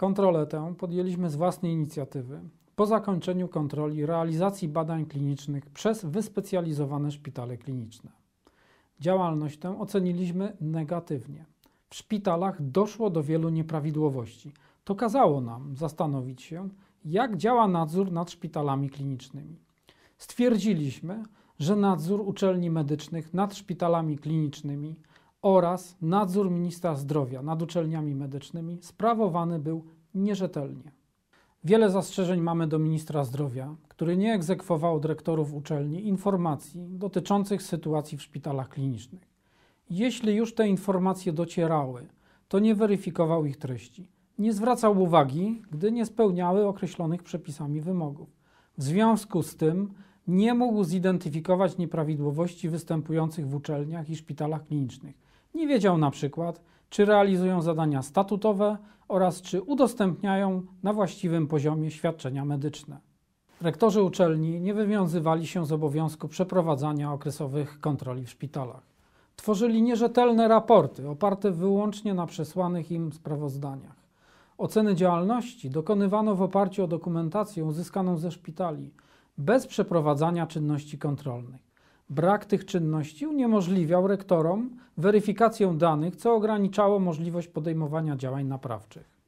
Kontrolę tę podjęliśmy z własnej inicjatywy po zakończeniu kontroli realizacji badań klinicznych przez wyspecjalizowane szpitale kliniczne. Działalność tę oceniliśmy negatywnie. W szpitalach doszło do wielu nieprawidłowości. To kazało nam zastanowić się, jak działa nadzór nad szpitalami klinicznymi. Stwierdziliśmy, że nadzór uczelni medycznych nad szpitalami klinicznymi oraz nadzór ministra zdrowia nad uczelniami medycznymi sprawowany był nierzetelnie. Wiele zastrzeżeń mamy do ministra zdrowia, który nie egzekwował dyrektorów uczelni informacji dotyczących sytuacji w szpitalach klinicznych. Jeśli już te informacje docierały, to nie weryfikował ich treści. Nie zwracał uwagi, gdy nie spełniały określonych przepisami wymogów. W związku z tym nie mógł zidentyfikować nieprawidłowości występujących w uczelniach i szpitalach klinicznych nie wiedział na przykład, czy realizują zadania statutowe oraz czy udostępniają na właściwym poziomie świadczenia medyczne. Rektorzy uczelni nie wywiązywali się z obowiązku przeprowadzania okresowych kontroli w szpitalach. Tworzyli nierzetelne raporty oparte wyłącznie na przesłanych im sprawozdaniach. Oceny działalności dokonywano w oparciu o dokumentację uzyskaną ze szpitali, bez przeprowadzania czynności kontrolnych. Brak tych czynności uniemożliwiał rektorom weryfikację danych, co ograniczało możliwość podejmowania działań naprawczych.